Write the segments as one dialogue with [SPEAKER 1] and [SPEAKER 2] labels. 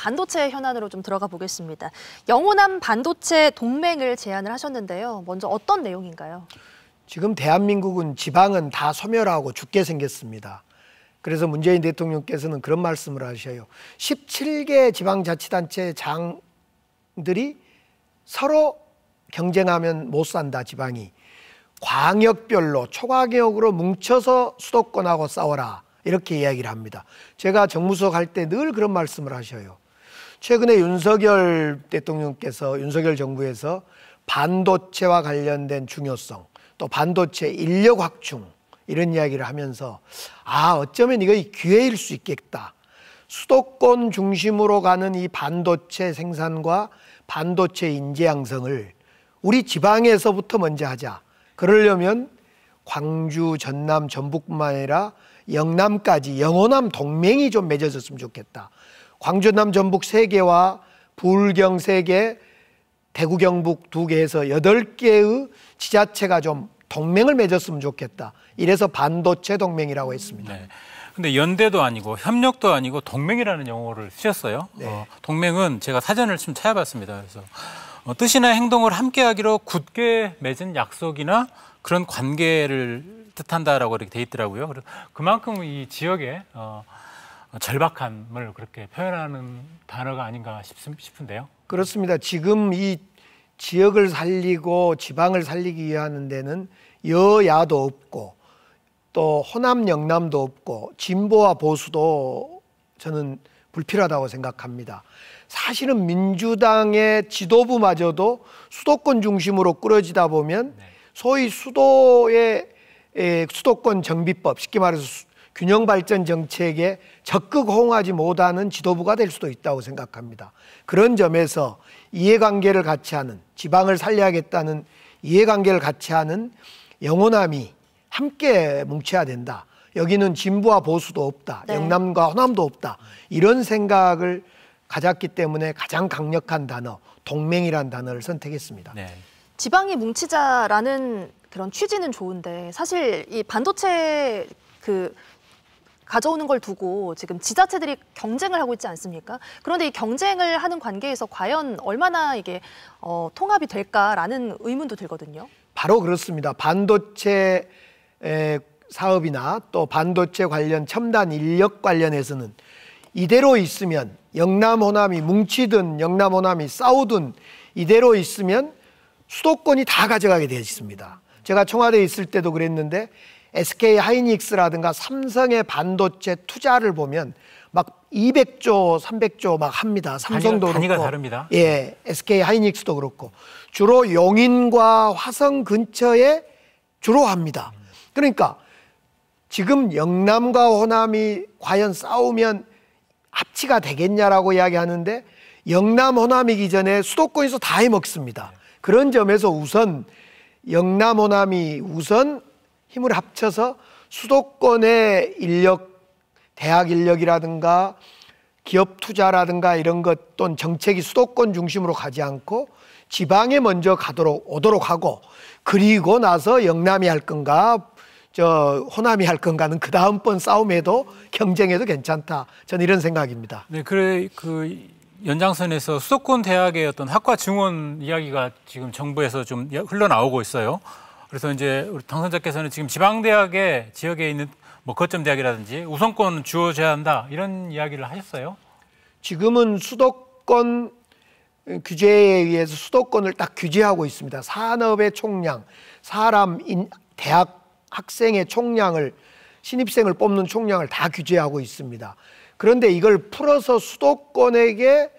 [SPEAKER 1] 반도체 현안으로 좀 들어가 보겠습니다. 영원한 반도체 동맹을 제안을 하셨는데요. 먼저 어떤 내용인가요?
[SPEAKER 2] 지금 대한민국은 지방은 다 소멸하고 죽게 생겼습니다. 그래서 문재인 대통령께서는 그런 말씀을 하셔요. 17개 지방자치단체 장들이 서로 경쟁하면 못 산다 지방이. 광역별로 초과기역으로 뭉쳐서 수도권하고 싸워라 이렇게 이야기를 합니다. 제가 정무수석 할 때 늘 그런 말씀을 하셔요. 최근에 윤석열 대통령께서 윤석열 정부에서 반도체와 관련된 중요성 또 반도체 인력 확충 이런 이야기를 하면서 아 어쩌면 이거 기회일 수 있겠다. 수도권 중심으로 가는 이 반도체 생산과 반도체 인재 양성을 우리 지방에서부터 먼저 하자. 그러려면 광주, 전남, 전북뿐만 아니라 영남까지 영호남 동맹이 좀 맺어졌으면 좋겠다. 광주남 전북 세개와불경세개 대구 경북 두개에서 여덟 개의 지자체가 좀 동맹을 맺었으면 좋겠다. 이래서 반도체 동맹이라고
[SPEAKER 3] 했습니다. 네. 근데 연대도 아니고 협력도 아니고 동맹이라는 용어를 쓰셨어요. 네. 어, 동맹은 제가 사전을 좀 찾아봤습니다. 그래서 어, 뜻이나 행동을 함께하기로 굳게 맺은 약속이나 그런 관계를 뜻한다라고 이렇게 돼 있더라고요. 그래서 그만큼 이 지역에 어, 절박함을 그렇게 표현하는 단어가 아닌가 싶은데요.
[SPEAKER 2] 그렇습니다. 지금 이 지역을 살리고 지방을 살리기 위하는 데는 여야도 없고 또 호남 영남도 없고 진보와 보수도 저는 불필요하다고 생각합니다. 사실은 민주당의 지도부마저도 수도권 중심으로 끌어지다 보면 네. 소위 수도의 수도권 정비법 쉽게 말해서 균형 발전 정책에 적극 호응하지 못하는 지도부가 될 수도 있다고 생각합니다. 그런 점에서 이해관계를 같이 하는 지방을 살려야겠다는 이해관계를 같이 하는 영호남이 함께 뭉쳐야 된다. 여기는 진부와 보수도 없다. 네. 영남과 호남도 없다. 이런 생각을 가졌기 때문에 가장 강력한 단어 동맹이란 단어를 선택했습니다.
[SPEAKER 1] 네. 지방이 뭉치자라는 그런 취지는 좋은데 사실 이 반도체 그 가져오는 걸 두고 지금 지자체들이 경쟁을 하고 있지 않습니까? 그런데 이 경쟁을 하는 관계에서 과연 얼마나 이게 어, 통합이 될까라는 의문도 들거든요.
[SPEAKER 2] 바로 그렇습니다. 반도체 사업이나 또 반도체 관련 첨단 인력 관련해서는 이대로 있으면 영남 호남이 뭉치든 영남 호남이 싸우든 이대로 있으면 수도권이 다 가져가게 되어 있습니다. 제가 청와대에 있을 때도 그랬는데 SK 하이닉스라든가 삼성의 반도체 투자를 보면 막 200조, 300조 막 합니다. 삼성도 단위 그렇고.
[SPEAKER 3] 다릅니다. 예,
[SPEAKER 2] SK 하이닉스도 그렇고 주로 용인과 화성 근처에 주로 합니다. 그러니까 지금 영남과 호남이 과연 싸우면 합치가 되겠냐라고 이야기하는데 영남 호남이기 전에 수도권에서 다 해먹습니다. 그런 점에서 우선 영남 호남이 우선 힘을 합쳐서 수도권의 인력, 대학 인력이라든가 기업 투자라든가 이런 것 또는 정책이 수도권 중심으로 가지 않고 지방에 먼저 가도록 오도록 하고 그리고 나서 영남이 할 건가 저 호남이 할 건가는 그 다음번 싸움에도 경쟁에도 괜찮다. 저는 이런 생각입니다.
[SPEAKER 3] 네, 그래 그 연장선에서 수도권 대학의 어떤 학과 증원 이야기가 지금 정부에서 좀 흘러나오고 있어요. 그래서 이제 우리 당선자께서는 지금 지방대학의 지역에 있는 뭐 거점 대학이라든지 우선권 주어져야 한다 이런 이야기를 하셨어요. 지금은
[SPEAKER 2] 수도권 규제에 의해서 수도권을 딱 규제하고 있습니다. 산업의 총량, 사람, 인, 대학 학생의 총량을 신입생을 뽑는 총량을 다 규제하고 있습니다. 그런데 이걸 풀어서 수도권에게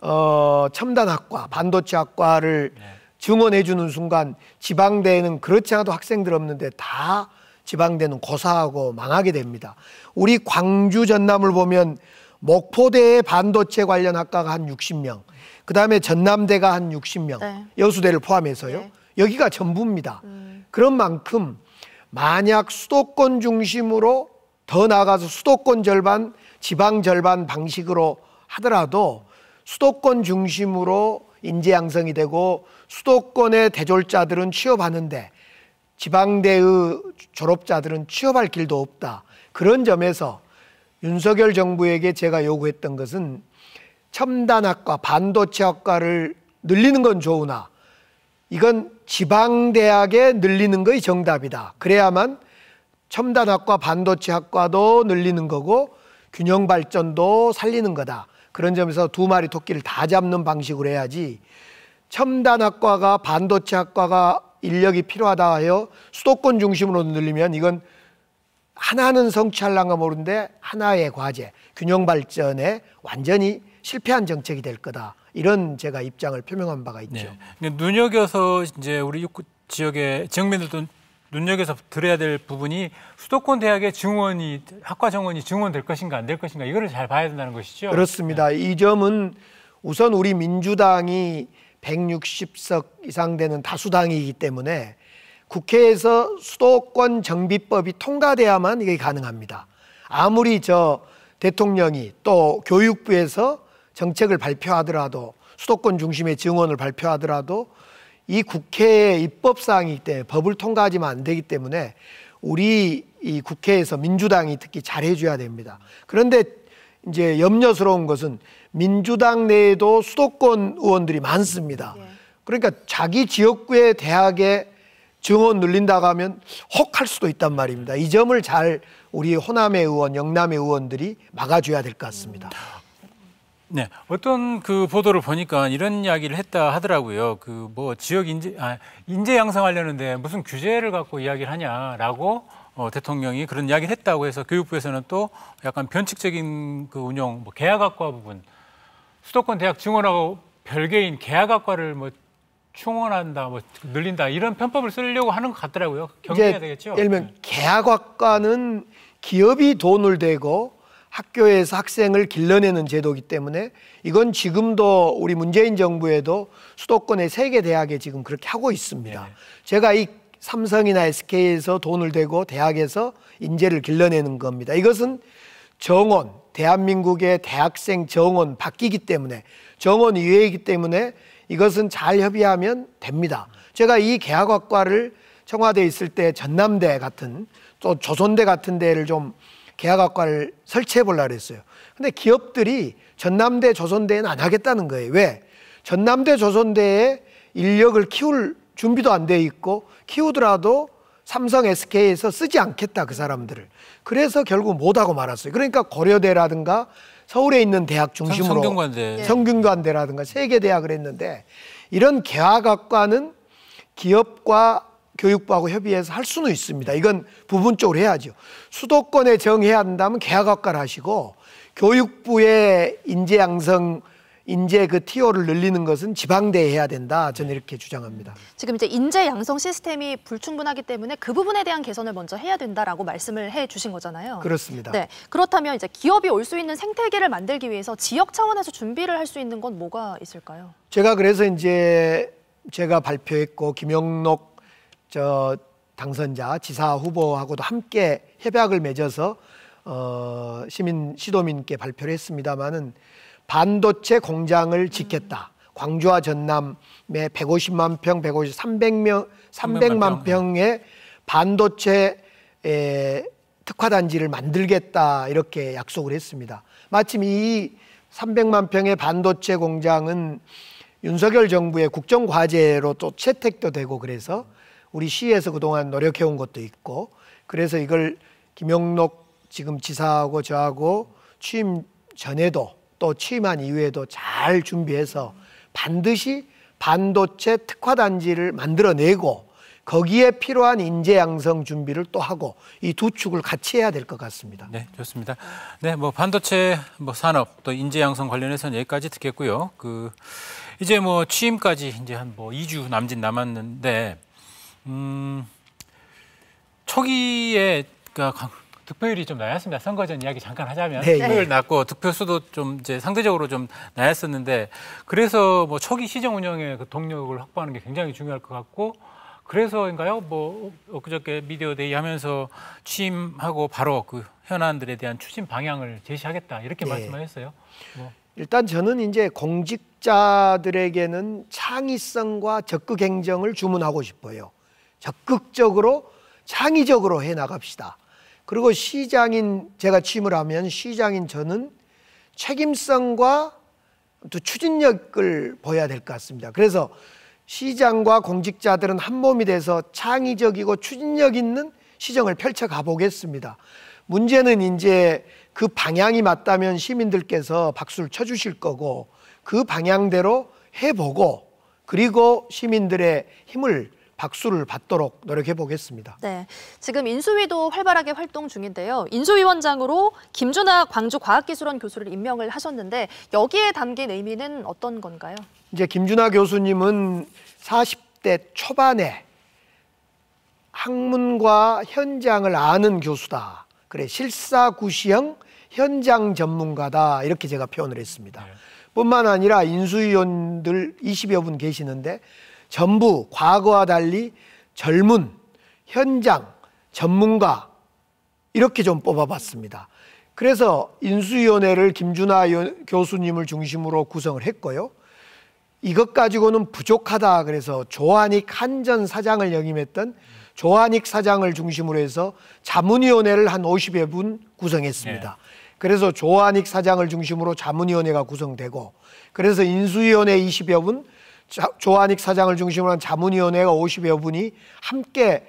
[SPEAKER 2] 어, 첨단학과, 반도체학과를 네. 증언해주는 순간 지방대에는 그렇지 않아도 학생들 없는데 다 지방대는 고사하고 망하게 됩니다. 우리 광주 전남을 보면 목포대의 반도체 관련 학과가 한 60명, 그 다음에 전남대가 한 60명, 네. 여수대를 포함해서요. 네. 여기가 전부입니다. 음. 그런 만큼 만약 수도권 중심으로 더 나아가서 수도권 절반, 지방 절반 방식으로 하더라도 수도권 중심으로 인재 양성이 되고 수도권의 대졸자들은 취업하는데 지방대의 졸업자들은 취업할 길도 없다. 그런 점에서 윤석열 정부에게 제가 요구했던 것은 첨단학과, 반도체학과를 늘리는 건 좋으나 이건 지방대학에 늘리는 것이 정답이다. 그래야만 첨단학과, 반도체학과도 늘리는 거고 균형발전도 살리는 거다. 그런 점에서 두 마리 토끼를 다 잡는 방식으로 해야지 첨단학과가 반도체 학과가 인력이 필요하다 하여 수도권 중심으로 늘리면 이건 하나는 성취할랑가 모른데 하나의 과제 균형 발전에 완전히 실패한 정책이 될 거다 이런 제가 입장을 표명한 바가 있죠.
[SPEAKER 3] 네. 눈여겨서 이제 우리 지역의 지민들도 눈여겨서 들어야 될 부분이 수도권 대학의 증원이 학과 정원이 증원될 것인가 안 될 것인가 이거를 잘 봐야 된다는 것이죠.
[SPEAKER 2] 그렇습니다. 네. 이 점은 우선 우리 민주당이 160석 이상 되는 다수당이기 때문에 국회에서 수도권 정비법이 통과돼야만 이게 가능합니다. 아무리 저 대통령이 또 교육부에서 정책을 발표하더라도 수도권 중심의 증원을 발표하더라도 이 국회의 입법사항이기 때문에 법을 통과하지만 안 되기 때문에 우리 이 국회에서 민주당이 특히 잘해줘야 됩니다. 그런데 이제 염려스러운 것은 민주당 내에도 수도권 의원들이 많습니다. 예. 그러니까 자기 지역구의 대학에 증언 늘린다고 하면 혹할 수도 있단 말입니다. 이 점을 잘 우리 호남의 의원, 영남의 의원들이 막아줘야 될 것 같습니다. 음.
[SPEAKER 3] 네, 어떤 그 보도를 보니까 이런 이야기를 했다 하더라고요. 그 뭐 지역 인재 아, 인재 양성하려는데 무슨 규제를 갖고 이야기를 하냐라고 어, 대통령이 그런 이야기를 했다고 해서 교육부에서는 또 약간 변칙적인 그 운영, 뭐 계약학과 부분, 수도권 대학 증원하고 별개인 계약학과를 뭐 충원한다, 뭐 늘린다 이런 편법을 쓰려고 하는 것 같더라고요. 경계해야 되겠죠. 예를 들면 네. 계약학과는
[SPEAKER 2] 기업이 돈을 대고 학교에서 학생을 길러내는 제도이기 때문에 이건 지금도 우리 문재인 정부에도 수도권의 세개 대학에 지금 그렇게 하고 있습니다. 네. 제가 이 삼성이나 SK에서 돈을 대고 대학에서 인재를 길러내는 겁니다. 이것은 정원, 대한민국의 대학생 정원 바뀌기 때문에 정원 이외이기 때문에 이것은 잘 협의하면 됩니다. 제가 이 계학학과를 청와대에 있을 때 전남대 같은 또 조선대 같은 데를 좀 계약학과를 설치해 보려고 랬어요 근데 기업들이 전남대 조선대에는 안 하겠다는 거예요. 왜? 전남대 조선대에 인력을 키울 준비도 안 돼 있고 키우더라도 삼성 SK에서 쓰지 않겠다 그 사람들을. 그래서 결국 못 하고 말았어요. 그러니까 고려대라든가 서울에 있는 대학 중심으로 성균관대. 네. 성균관대라든가 세계 대학을 했는데 이런 계약학과는 기업과 교육부하고 협의해서 할 수는 있습니다. 이건 부분적으로 해야죠. 수도권에 정해야 한다면 계약학과를 하시고 교육부의 인재 양성 인재 그 티어를 늘리는 것은 지방대에 해야 된다. 저는 이렇게 주장합니다.
[SPEAKER 1] 지금 이제 인재 양성 시스템이 불충분하기 때문에 그 부분에 대한 개선을 먼저 해야 된다라고 말씀을 해 주신 거잖아요. 그렇습니다. 네. 그렇다면 이제 기업이 올 수 있는 생태계를 만들기 위해서 지역 차원에서 준비를 할 수 있는 건 뭐가 있을까요?
[SPEAKER 2] 제가 그래서 이제 제가 발표했고 김영록 저 당선자 지사 후보하고도 함께 협약을 맺어서 어, 시민 시도민께 발표를 했습니다마는 반도체 공장을 짓겠다. 광주와 전남에 150만 평, 150, 300명, 300만 평의 반도체 에, 특화 단지를 만들겠다 이렇게 약속을 했습니다. 마침 이 300만 평의 반도체 공장은 윤석열 정부의 국정 과제로 또 채택도 되고 그래서 우리 시에서 그동안 노력해온 것도 있고 그래서 이걸 김영록 지금 지사하고 저하고 취임 전에도 또 취임한 이후에도 잘 준비해서 반드시 반도체 특화단지를 만들어내고 거기에 필요한 인재 양성 준비를 또 하고 이 두 축을 같이 해야 될 것
[SPEAKER 3] 같습니다. 네, 좋습니다. 네, 뭐 반도체 뭐 산업 또 인재 양성 관련해서는 여기까지 듣겠고요. 그 이제 뭐 취임까지 이제 한 뭐 2주 남짓 남았는데 음, 초기에 그러니까 득표율이 좀 낮았습니다. 선거 전 이야기 잠깐 하자면 네, 득표율 예. 낮고 득표수도 좀 이제 상대적으로 좀 낮았었는데 그래서 뭐 초기 시정 운영의 그 동력을 확보하는 게 굉장히 중요할 것 같고 그래서인가요? 뭐 엊그저께 미디어데이 하면서 취임하고 바로 그 현안들에 대한 추진 방향을 제시하겠다 이렇게 네. 예. 말씀하셨어요. 뭐.
[SPEAKER 2] 일단 저는 이제 공직자들에게는 창의성과 적극 행정을 주문하고 싶어요. 적극적으로 창의적으로 해 나갑시다. 그리고 시장인 제가 취임을 하면 시장인 저는 책임성과 또 추진력을 보여야 될 것 같습니다. 그래서 시장과 공직자들은 한 몸이 돼서 창의적이고 추진력 있는 시정을 펼쳐 가보겠습니다. 문제는 이제 그 방향이 맞다면 시민들께서 박수를 쳐주실 거고 그 방향대로 해보고 그리고 시민들의 힘을 박수를 받도록 노력해 보겠습니다.
[SPEAKER 1] 네, 지금 인수위도 활발하게 활동 중인데요. 인수위원장으로 김준하 광주과학기술원 교수를 임명을 하셨는데 여기에 담긴 의미는 어떤 건가요?
[SPEAKER 2] 이제 김준하 교수님은 40대 초반에 학문과 현장을 아는 교수다. 그래 실사구시형 현장 전문가다 이렇게 제가 표현을 했습니다. 네. 뿐만 아니라 인수위원들 20여 분 계시는데 전부 과거와 달리 젊은 현장 전문가 이렇게 좀 뽑아봤습니다. 그래서 인수위원회를 김준하 교수님을 중심으로 구성을 했고요. 이것 가지고는 부족하다 그래서 조한익 한전 사장을 역임했던 조한익 사장을 중심으로 해서 자문위원회를 한 50여 분 구성했습니다. 네. 그래서 조한익 사장을 중심으로 자문위원회가 구성되고 그래서 인수위원회 20여 분 조한익 사장을 중심으로 한 자문위원회가 50여 분이 함께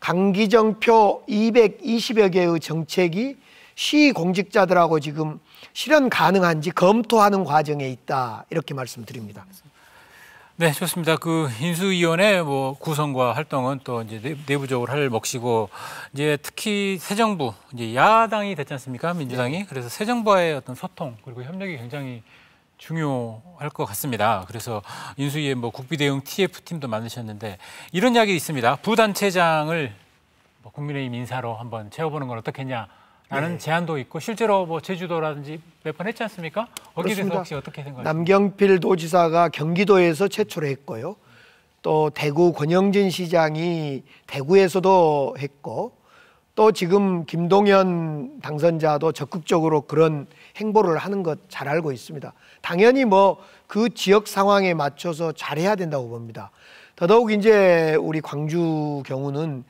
[SPEAKER 2] 강기정표 220여 개의 정책이 시공직자들하고 지금 실현 가능한지 검토하는 과정에 있다 이렇게 말씀드립니다.
[SPEAKER 3] 네, 좋습니다. 그 인수위원회 뭐 구성과 활동은 또 이제 내부적으로 할 몫이고 이제 특히 새 정부 이제 야당이 됐지 않습니까 민주당이 네. 그래서 새 정부와의 어떤 소통 그리고 협력이 굉장히 중요할 것 같습니다. 그래서 인수위에 뭐 국비대응 TF팀도 만드셨는데 이런 이야기 있습니다. 부단체장을 뭐 국민의힘 인사로 한번 채워보는 건 어떻겠냐. 라는 네. 제안도 있고 실제로 뭐 제주도라든지 몇 번 했지 않습니까? 거기에 대해서 혹시 어떻게 생각하세요?
[SPEAKER 2] 남경필 도지사가 경기도에서 최초로 했고요. 또 대구 권영진 시장이 대구에서도 했고 또 지금 김동연 당선자도 적극적으로 그런 행보를 하는 것 잘 알고 있습니다. 당연히 뭐 그 지역 상황에 맞춰서 잘해야 된다고 봅니다. 더더욱 이제 우리 광주 경우는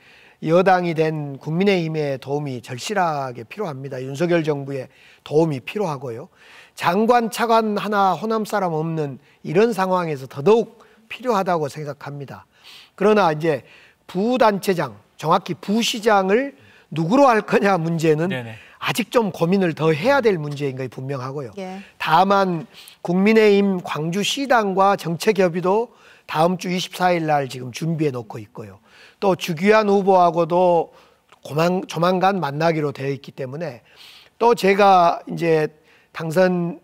[SPEAKER 2] 여당이 된 국민의힘의 도움이 절실하게 필요합니다. 윤석열 정부의 도움이 필요하고요. 장관 차관 하나 호남 사람 없는 이런 상황에서 더더욱 필요하다고 생각합니다. 그러나 이제 부단체장, 정확히 부시장을 누구로 할 거냐 문제는 네네. 아직 좀 고민을 더 해야 될 문제인 게 분명하고요. 예. 다만 국민의힘 광주시당과 정책협의도 다음 주 24일 날 지금 준비해 놓고 있고요. 또 주기환 후보하고도 고만, 조만간 만나기로 되어 있기 때문에 또 제가 이제 당선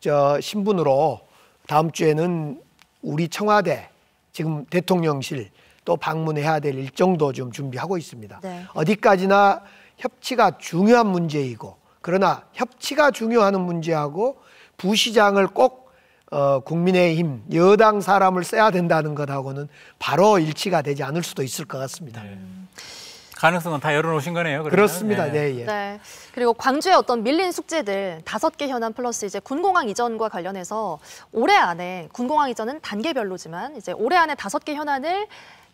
[SPEAKER 2] 저 신분으로 다음 주에는 우리 청와대 지금 대통령실 또 방문해야 될 일정도 좀 준비하고 있습니다. 네. 어디까지나 협치가 중요한 문제이고 그러나 협치가 중요한 문제하고 부시장을 꼭 어, 국민의힘 여당 사람을 써야 된다는 것하고는 바로 일치가 되지 않을
[SPEAKER 3] 수도 있을 것 같습니다. 네. 가능성은 다 열어놓으신 거네요. 그러면. 그렇습니다 네. 네, 예. 네.
[SPEAKER 1] 그리고 광주의 어떤 밀린 숙제들 다섯 개 현안 플러스 이제 군공항 이전과 관련해서 올해 안에 군공항 이전은 단계별로지만 이제 올해 안에 다섯 개 현안을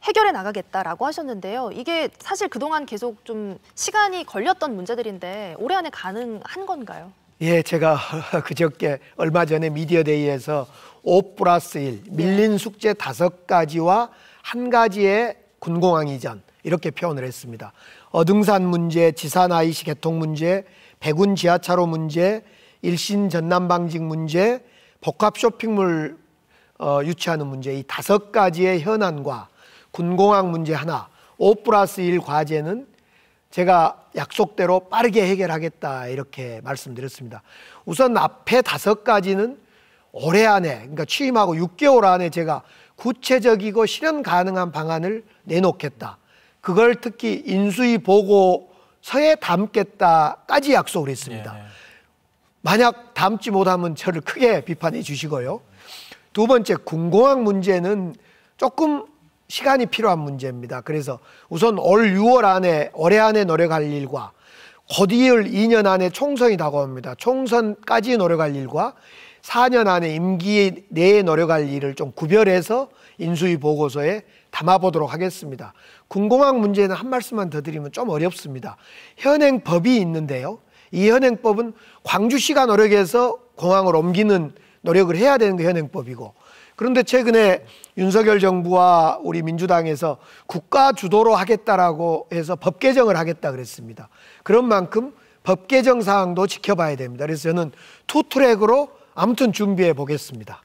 [SPEAKER 1] 해결해 나가겠다라고 하셨는데요. 이게 사실 그동안 계속 좀 시간이 걸렸던 문제들인데 올해 안에 가능한 건가요?
[SPEAKER 2] 예, 제가 그저께 얼마 전에 미디어데이에서 5 플러스 1 예. 밀린 숙제 5가지와 한 가지의 군공항 이전 이렇게 표현을 했습니다. 어등산 문제, 지산 IC 개통 문제, 백운 지하차로 문제, 일신 전남 방직 문제, 복합 쇼핑몰 어, 유치하는 문제 이 다섯 가지의 현안과 군공항 문제 하나, 5 플러스 1 과제는 제가 약속대로 빠르게 해결하겠다 이렇게 말씀드렸습니다. 우선 앞에 다섯 가지는 올해 안에 그러니까 취임하고 6개월 안에 제가 구체적이고 실현 가능한 방안을 내놓겠다. 그걸 특히 인수위 보고서에 담겠다까지 약속을 했습니다. 네네. 네. 만약 담지 못하면 저를 크게 비판해 주시고요. 두 번째 군공학 문제는 조금 시간이 필요한 문제입니다. 그래서 우선 올 6월 안에 올해 안에 노력할 일과 곧이을 2년 안에 총선이 다가옵니다. 총선까지 노력할 일과 4년 안에 임기 내에 노력할 일을 좀 구별해서 인수위 보고서에 담아보도록 하겠습니다. 군공항 문제는 한 말씀만 더 드리면 좀 어렵습니다. 현행 법이 있는데요. 이 현행법은 광주시가 노력해서 공항을 옮기는 노력을 해야 되는 게 현행법이고 그런데 최근에 윤석열 정부와 우리 민주당에서 국가 주도로 하겠다라고 해서 법 개정을 하겠다 그랬습니다. 그런 만큼 법 개정 사항도 지켜봐야 됩니다. 그래서 저는 투 트랙으로 아무튼 준비해 보겠습니다.